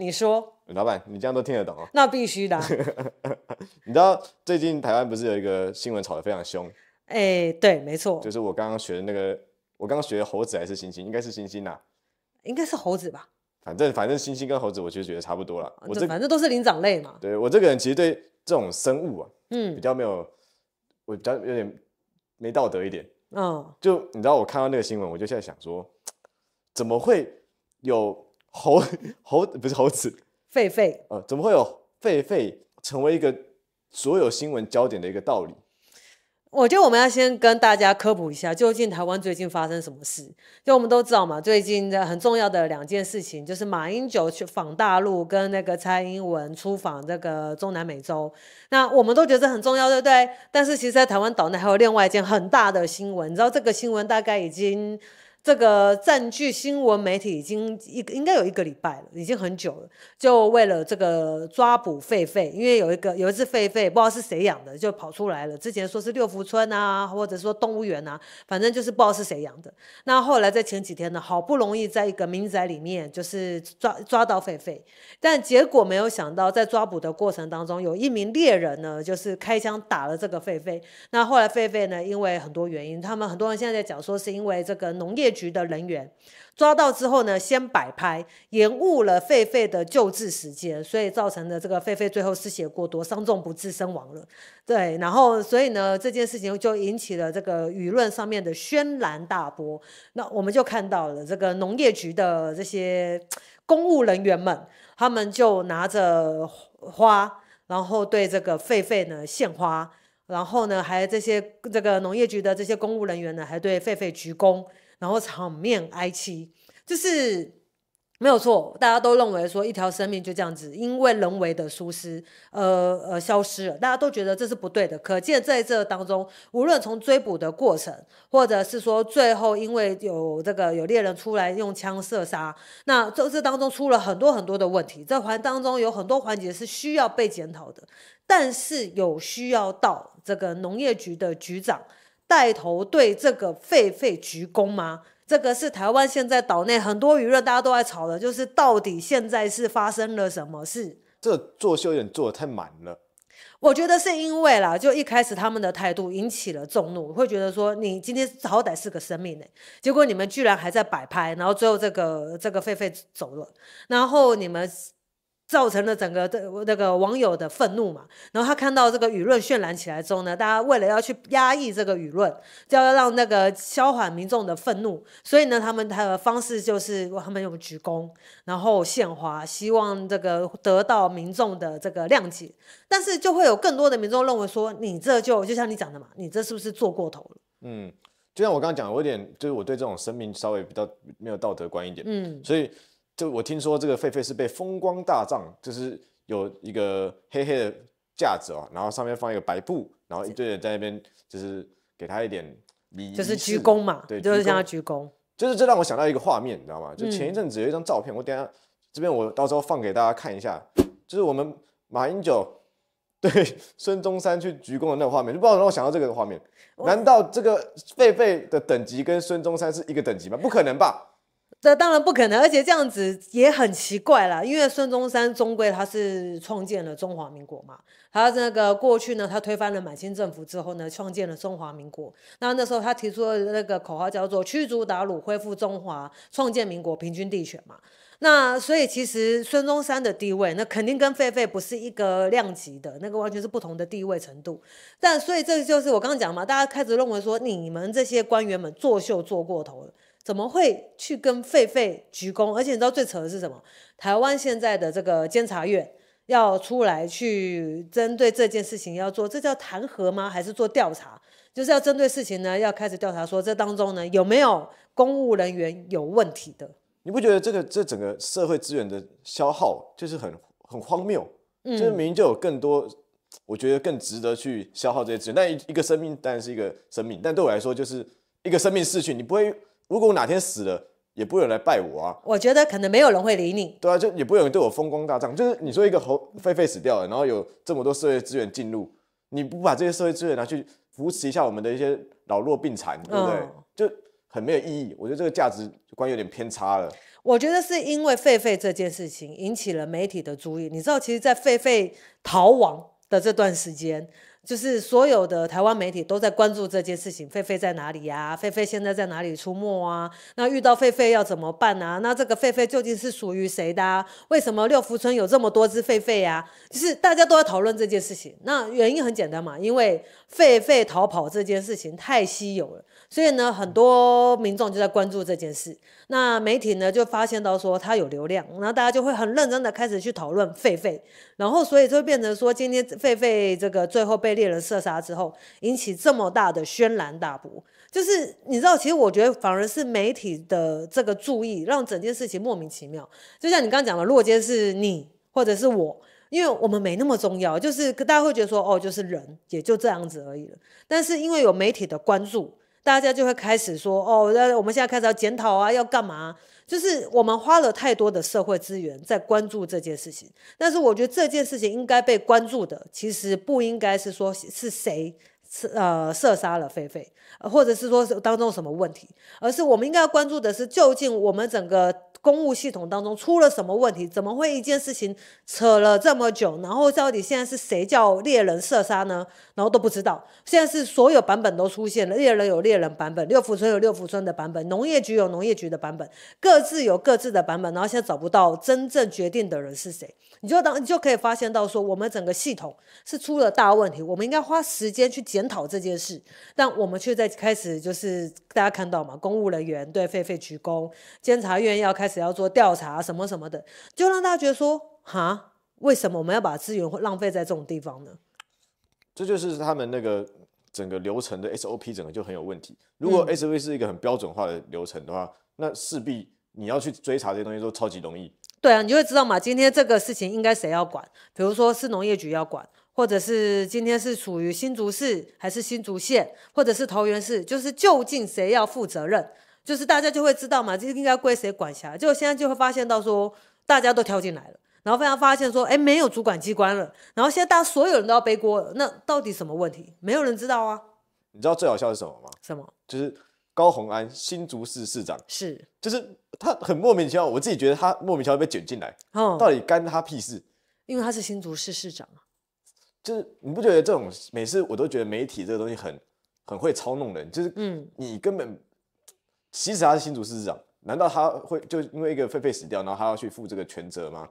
你说，老板，你这样都听得懂哦？那必须的。你知道最近台湾不是有一个新闻炒的非常凶？哎，对，没错，就是我刚刚学的那个，我刚刚学猴子还是猩猩？应该是猩猩呐。应该是猴子吧？反正反正猩猩跟猴子，我其实觉得差不多了。我这反正都是灵长类嘛。对，我这个人其实对这种生物啊，嗯，比较没有，我比较有点没道德一点。嗯，就你知道，我看到那个新闻，我就在想说，怎么会有？猴 猴不是猴子，狒狒。呃，怎么会有狒狒成为一个所有新闻焦点的一个道理？我觉得我们要先跟大家科普一下，究竟台湾最近发生什么事。就我们都知道嘛，最近的很重要的两件事情，就是马英九去访大陆，跟那个蔡英文出访这个中南美洲。那我们都觉得很重要，对不对？但是其实，在台湾岛内还有另外一件很大的新闻，你知道这个新闻大概已经。这个占据新闻媒体已经一应该有一个礼拜了，已经很久了。就为了这个抓捕狒狒，因为有一个有一只狒狒不知道是谁养的，就跑出来了。之前说是六福村啊，或者说动物园啊，反正就是不知道是谁养的。那后来在前几天呢，好不容易在一个民宅里面就是抓抓到狒狒，但结果没有想到，在抓捕的过程当中，有一名猎人呢，就是开枪打了这个狒狒。那后来狒狒呢，因为很多原因，他们很多人现在在讲说是因为这个农业。局的人员抓到之后呢，先摆拍，延误了狒狒的救治时间，所以造成了这个狒狒最后失血过多，伤重不治身亡了。对，然后所以呢，这件事情就引起了这个舆论上面的轩然大波。那我们就看到了这个农业局的这些公务人员们，他们就拿着花，然后对这个狒狒呢献花，然后呢还这些这个农业局的这些公务人员呢还对狒狒鞠躬。然后场面哀凄，就是没有错，大家都认为说一条生命就这样子，因为人为的疏失，呃呃消失了，大家都觉得这是不对的。可见在这当中，无论从追捕的过程，或者是说最后因为有这个有猎人出来用枪射杀，那在这当中出了很多很多的问题，这环当中有很多环节是需要被检讨的，但是有需要到这个农业局的局长。带头对这个狒狒鞠躬吗？这个是台湾现在岛内很多舆论大家都在吵的，就是到底现在是发生了什么事？这作秀有点做的太满了。我觉得是因为啦，就一开始他们的态度引起了众怒，会觉得说你今天好歹是个生命呢，结果你们居然还在摆拍，然后最后这个这个狒狒走了，然后你们。造成了整个的那个网友的愤怒嘛，然后他看到这个舆论渲染起来之后呢，大家为了要去压抑这个舆论，就要让那个消缓民众的愤怒，所以呢，他们他的方式就是他们用鞠躬，然后献花，希望这个得到民众的这个谅解。但是就会有更多的民众认为说，你这就就像你讲的嘛，你这是不是做过头了？嗯，就像我刚刚讲，我有点就是我对这种生命稍微比较没有道德观一点，嗯，所以。就我听说这个狒狒是被风光大葬，就是有一个黑黑的架子哦，然后上面放一个白布，然后一堆人在那边就是给他一点，就是鞠躬嘛，对，就是向他鞠躬，就是这让我想到一个画面，你知道吗？就前一阵子有一张照片，我等下这边我到时候放给大家看一下，就是我们马英九对孙中山去鞠躬的那个画面，就道能让我想到这个画面。难道这个狒狒的等级跟孙中山是一个等级吗？不可能吧？这当然不可能，而且这样子也很奇怪了，因为孙中山终归他是创建了中华民国嘛，他那个过去呢，他推翻了满清政府之后呢，创建了中华民国。那那时候他提出的那个口号叫做驱逐鞑虏，恢复中华，创建民国，平均地权嘛。那所以其实孙中山的地位，那肯定跟狒狒不是一个量级的，那个完全是不同的地位程度。但所以这就是我刚刚讲嘛，大家开始认为说你们这些官员们作秀做过头了。怎么会去跟废废鞠躬？而且你知道最扯的是什么？台湾现在的这个监察院要出来去针对这件事情要做，这叫弹劾吗？还是做调查？就是要针对事情呢，要开始调查，说这当中呢有没有公务人员有问题的？你不觉得这个这整个社会资源的消耗就是很很荒谬？嗯，就是明明就有更多，我觉得更值得去消耗这些资源。但一一个生命当然是一个生命，但对我来说就是一个生命逝去，你不会。如果哪天死了，也不会有人来拜我啊。我觉得可能没有人会理你。对啊，就也不会有人对我风光大葬。就是你说一个猴狒狒死掉了，然后有这么多社会资源进入，你不把这些社会资源拿去扶持一下我们的一些老弱病残，对不对？就很没有意义。我觉得这个价值观有点偏差了。我觉得是因为狒狒这件事情引起了媒体的注意。你知道，其实，在狒狒逃亡的这段时间。就是所有的台湾媒体都在关注这件事情，狒狒在哪里呀？狒狒现在在哪里出没啊？那遇到狒狒要怎么办啊？那这个狒狒究竟是属于谁的？为什么六福村有这么多只狒狒呀？就是大家都在讨论这件事情。那原因很简单嘛，因为狒狒逃跑这件事情太稀有了，所以呢，很多民众就在关注这件事。那媒体呢就发现到说它有流量，然后大家就会很认真的开始去讨论狒狒，然后所以就变成说今天狒狒这个最后被。被猎人射杀之后，引起这么大的轩然大波，就是你知道，其实我觉得反而是媒体的这个注意，让整件事情莫名其妙。就像你刚刚讲的，若果是你或者是我，因为我们没那么重要，就是大家会觉得说，哦，就是人也就这样子而已了。但是因为有媒体的关注，大家就会开始说，哦，那我们现在开始要检讨啊，要干嘛？就是我们花了太多的社会资源在关注这件事情，但是我觉得这件事情应该被关注的，其实不应该是说是谁呃射杀了菲菲，或者是说当中什么问题，而是我们应该要关注的是，究竟我们整个。公务系统当中出了什么问题？怎么会一件事情扯了这么久？然后到底现在是谁叫猎人射杀呢？然后都不知道。现在是所有版本都出现了，猎人有猎人版本，六福村有六福村的版本，农业局有农业局的版本，各自有各自的版本。然后现在找不到真正决定的人是谁，你就当你就可以发现到说，我们整个系统是出了大问题。我们应该花时间去检讨这件事，但我们却在开始就是大家看到嘛，公务人员对废废鞠躬，监察院要开始。只要做调查什么什么的，就让大家觉得说，哈，为什么我们要把资源浪费在这种地方呢？这就是他们那个整个流程的 SOP，整个就很有问题。如果 s o p 是一个很标准化的流程的话，那势必你要去追查这些东西都超级容易。对啊，你就会知道嘛？今天这个事情应该谁要管？比如说是农业局要管，或者是今天是属于新竹市还是新竹县，或者是桃园市，就是就近谁要负责任。就是大家就会知道嘛，就是应该归谁管辖。结果现在就会发现到说，大家都跳进来了，然后非常发现说，哎，没有主管机关了，然后现在大家所有人都要背锅了。那到底什么问题？没有人知道啊。你知道最好笑是什么吗？什么？就是高虹安新竹市市长是，就是他很莫名其妙，我自己觉得他莫名其妙被卷进来，到底干他屁事？因为他是新竹市市长啊。就是你不觉得这种每次我都觉得媒体这个东西很很会操弄人？就是嗯，你根本。其实他是新竹市长，难道他会就因为一个狒狒死掉，然后他要去负这个全责吗？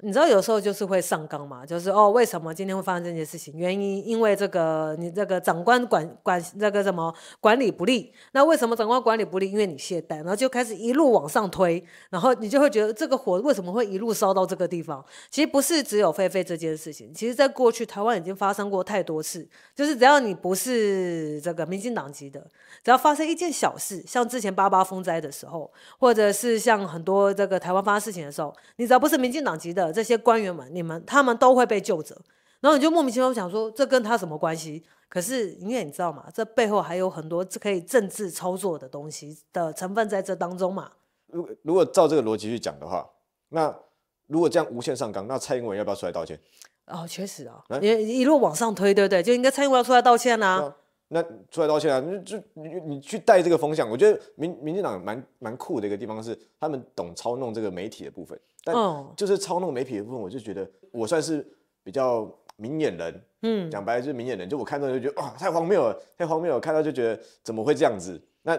你知道有时候就是会上纲嘛，就是哦，为什么今天会发生这件事情？原因因为这个你这个长官管管那个什么管理不力，那为什么长官管理不力？因为你懈怠，然后就开始一路往上推，然后你就会觉得这个火为什么会一路烧到这个地方？其实不是只有菲菲这件事情，其实在过去台湾已经发生过太多次，就是只要你不是这个民进党籍的，只要发生一件小事，像之前八八风灾的时候，或者是像很多这个台湾发生事情的时候，你只要不是民进党籍的。这些官员们，你们他们都会被救责。然后你就莫名其妙想说这跟他什么关系？可是因为你知道嘛，这背后还有很多可以政治操作的东西的成分在这当中嘛。如如果照这个逻辑去讲的话，那如果这样无限上纲，那蔡英文要不要出来道歉？哦，确实啊，你一路往上推，对不对？就应该蔡英文要出来道歉啊。那出来道歉啊，你就你你去带这个风向。我觉得民民进党蛮蛮酷的一个地方是，他们懂操弄这个媒体的部分。嗯，就是抄那个媒体的部分，我就觉得我算是比较明眼人。嗯，讲白就是明眼人，就我看到就觉得啊，太荒谬了，太荒谬了。看到就觉得怎么会这样子？那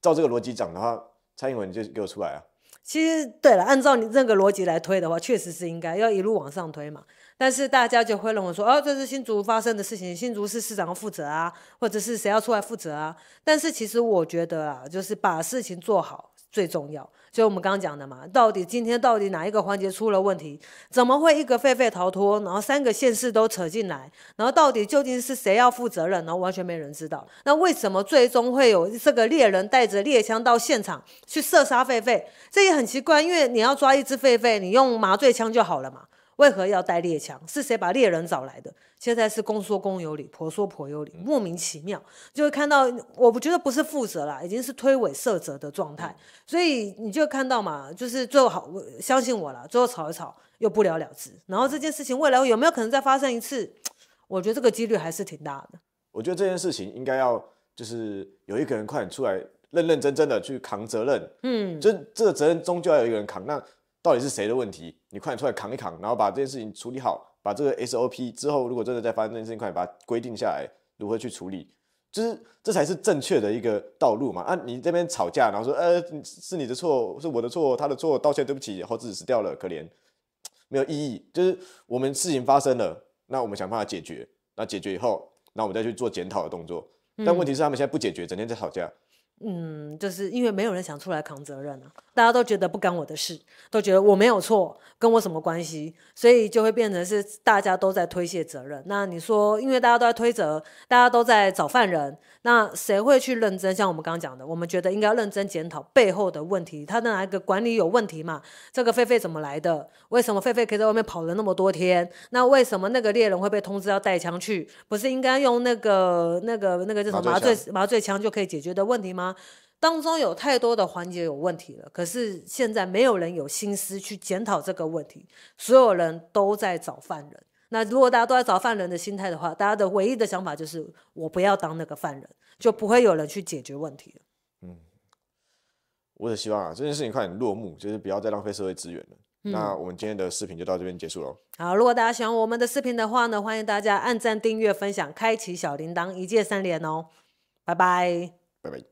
照这个逻辑讲的话，蔡英文你就给我出来啊！其实对了，按照你这个逻辑来推的话，确实是应该要一路往上推嘛。但是大家就会认为说，哦，这是新竹发生的事情，新竹市市长要负责啊，或者是谁要出来负责啊？但是其实我觉得啊，就是把事情做好最重要。就我们刚刚讲的嘛，到底今天到底哪一个环节出了问题？怎么会一个狒狒逃脱，然后三个县市都扯进来？然后到底究竟是谁要负责任？然后完全没人知道。那为什么最终会有这个猎人带着猎枪到现场去射杀狒狒？这也很奇怪，因为你要抓一只狒狒，你用麻醉枪就好了嘛。为何要带猎枪？是谁把猎人找来的？现在是公说公有理，婆说婆有理，莫名其妙，就会看到，我不觉得不是负责啦，已经是推诿责的状态。所以你就看到嘛，就是最后好，相信我了，最后吵一吵又不了了之。然后这件事情未来有没有可能再发生一次？我觉得这个几率还是挺大的。我觉得这件事情应该要就是有一个人快点出来认认真真的去扛责任。嗯，就这个责任终究要有一个人扛。那到底是谁的问题？你快点出来扛一扛，然后把这件事情处理好，把这个 SOP 之后，如果真的再发生这件事情，快点把它规定下来，如何去处理，就是这才是正确的一个道路嘛。啊，你这边吵架，然后说，呃，是你的错，是我的错，他的错，道歉，对不起，猴后自己死掉了，可怜，没有意义。就是我们事情发生了，那我们想办法解决，那解决以后，那我们再去做检讨的动作。但问题是，他们现在不解决，整天在吵架。嗯，就是因为没有人想出来扛责任啊，大家都觉得不干我的事，都觉得我没有错，跟我什么关系？所以就会变成是大家都在推卸责任。那你说，因为大家都在推责，大家都在找犯人，那谁会去认真？像我们刚刚讲的，我们觉得应该认真检讨背后的问题，他的哪一个管理有问题嘛？这个狒狒怎么来的？为什么狒狒可以在外面跑了那么多天？那为什么那个猎人会被通知要带枪去？不是应该用那个那个那个叫什么麻醉麻醉枪就可以解决的问题吗？当中有太多的环节有问题了，可是现在没有人有心思去检讨这个问题，所有人都在找犯人。那如果大家都在找犯人的心态的话，大家的唯一的想法就是我不要当那个犯人，就不会有人去解决问题了。嗯，我也希望啊，这件事情快点落幕，就是不要再浪费社会资源了。那我们今天的视频就到这边结束喽。好，如果大家喜欢我们的视频的话呢，欢迎大家按赞、订阅、分享、开启小铃铛，一键三连哦。拜拜，拜拜。